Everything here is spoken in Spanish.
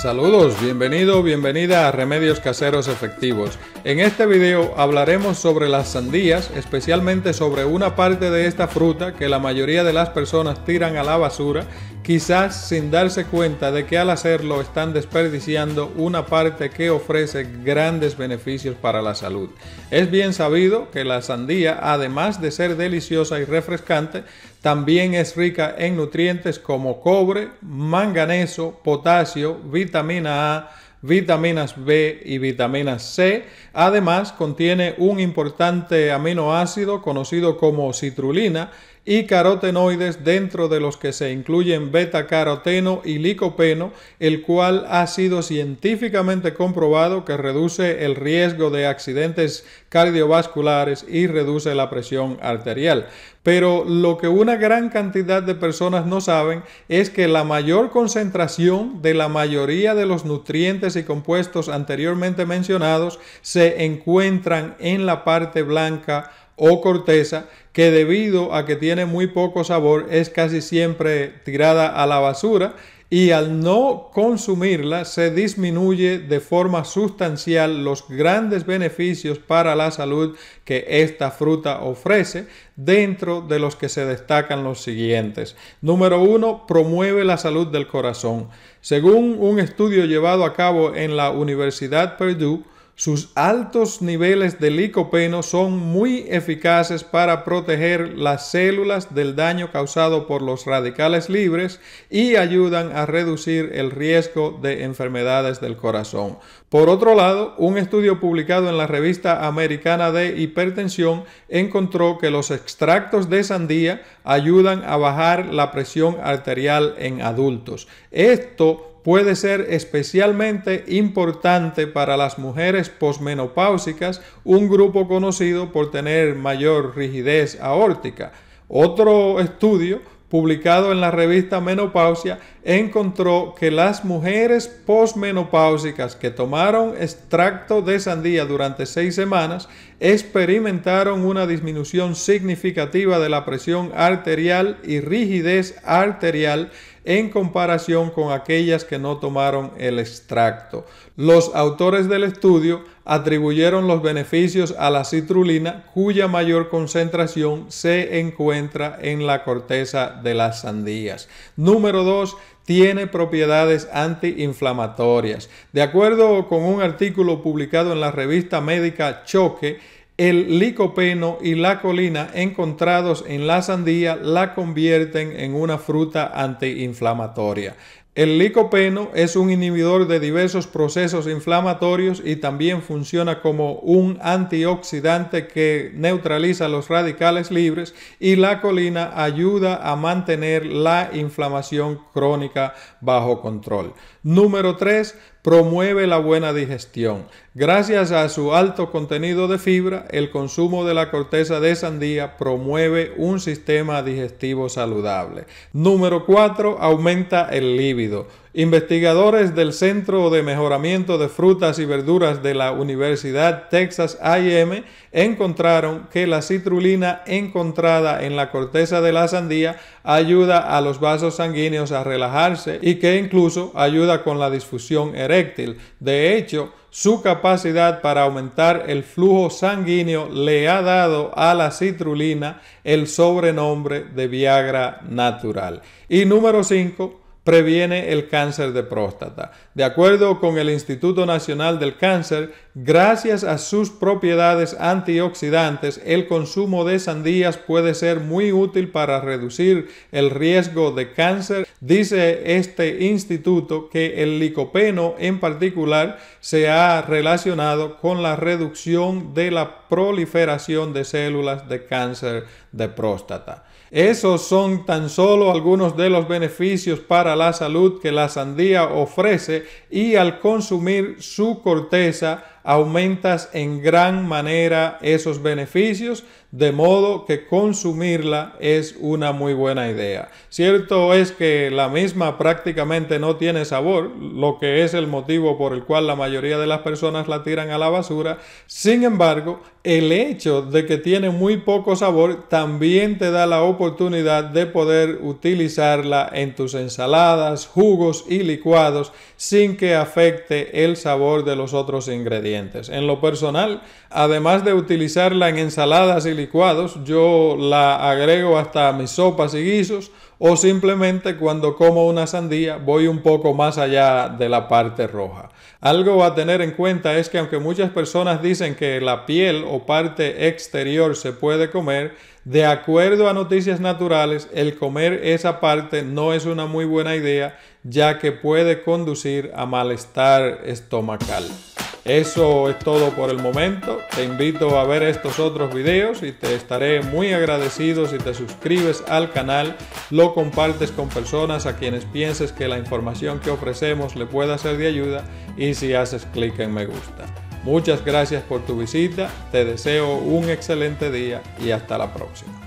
Saludos, bienvenido, bienvenida a Remedios Caseros Efectivos. En este video hablaremos sobre las sandías, especialmente sobre una parte de esta fruta que la mayoría de las personas tiran a la basura quizás sin darse cuenta de que al hacerlo están desperdiciando una parte que ofrece grandes beneficios para la salud. Es bien sabido que la sandía, además de ser deliciosa y refrescante, también es rica en nutrientes como cobre, manganeso, potasio, vitamina A, vitaminas B y vitamina C. Además, contiene un importante aminoácido conocido como citrulina, y carotenoides dentro de los que se incluyen beta-caroteno y licopeno, el cual ha sido científicamente comprobado que reduce el riesgo de accidentes cardiovasculares y reduce la presión arterial. Pero lo que una gran cantidad de personas no saben es que la mayor concentración de la mayoría de los nutrientes y compuestos anteriormente mencionados se encuentran en la parte blanca o corteza que debido a que tiene muy poco sabor es casi siempre tirada a la basura y al no consumirla se disminuye de forma sustancial los grandes beneficios para la salud que esta fruta ofrece, dentro de los que se destacan los siguientes. Número uno, promueve la salud del corazón. Según un estudio llevado a cabo en la Universidad Purdue, sus altos niveles de licopeno son muy eficaces para proteger las células del daño causado por los radicales libres y ayudan a reducir el riesgo de enfermedades del corazón. Por otro lado, un estudio publicado en la revista americana de hipertensión encontró que los extractos de sandía ayudan a bajar la presión arterial en adultos. Esto puede ser especialmente importante para las mujeres posmenopáusicas, un grupo conocido por tener mayor rigidez aórtica. Otro estudio publicado en la revista Menopausia encontró que las mujeres posmenopáusicas que tomaron extracto de sandía durante seis semanas experimentaron una disminución significativa de la presión arterial y rigidez arterial en comparación con aquellas que no tomaron el extracto. Los autores del estudio atribuyeron los beneficios a la citrulina cuya mayor concentración se encuentra en la corteza de las sandías. Número 2 tiene propiedades antiinflamatorias. De acuerdo con un artículo publicado en la revista médica Choque, el licopeno y la colina encontrados en la sandía la convierten en una fruta antiinflamatoria. El licopeno es un inhibidor de diversos procesos inflamatorios y también funciona como un antioxidante que neutraliza los radicales libres y la colina ayuda a mantener la inflamación crónica bajo control. Número 3 promueve la buena digestión. Gracias a su alto contenido de fibra, el consumo de la corteza de sandía promueve un sistema digestivo saludable. Número 4. Aumenta el líbido. Investigadores del Centro de Mejoramiento de Frutas y Verduras de la Universidad Texas AM encontraron que la citrulina encontrada en la corteza de la sandía ayuda a los vasos sanguíneos a relajarse y que incluso ayuda con la difusión eréctil. De hecho, su capacidad para aumentar el flujo sanguíneo le ha dado a la citrulina el sobrenombre de Viagra natural. Y número 5 previene el cáncer de próstata. De acuerdo con el Instituto Nacional del Cáncer, gracias a sus propiedades antioxidantes, el consumo de sandías puede ser muy útil para reducir el riesgo de cáncer. Dice este instituto que el licopeno en particular se ha relacionado con la reducción de la proliferación de células de cáncer de próstata. Esos son tan solo algunos de los beneficios para la salud que la sandía ofrece y al consumir su corteza aumentas en gran manera esos beneficios de modo que consumirla es una muy buena idea. Cierto es que la misma prácticamente no tiene sabor, lo que es el motivo por el cual la mayoría de las personas la tiran a la basura. Sin embargo, el hecho de que tiene muy poco sabor también te da la oportunidad de poder utilizarla en tus ensaladas, jugos y licuados sin que afecte el sabor de los otros ingredientes. En lo personal, además de utilizarla en ensaladas y licuados, yo la agrego hasta mis sopas y guisos o simplemente cuando como una sandía voy un poco más allá de la parte roja. Algo a tener en cuenta es que aunque muchas personas dicen que la piel o parte exterior se puede comer, de acuerdo a Noticias Naturales, el comer esa parte no es una muy buena idea ya que puede conducir a malestar estomacal. Eso es todo por el momento. Te invito a ver estos otros videos y te estaré muy agradecido si te suscribes al canal, lo compartes con personas a quienes pienses que la información que ofrecemos le pueda ser de ayuda y si haces clic en me gusta. Muchas gracias por tu visita, te deseo un excelente día y hasta la próxima.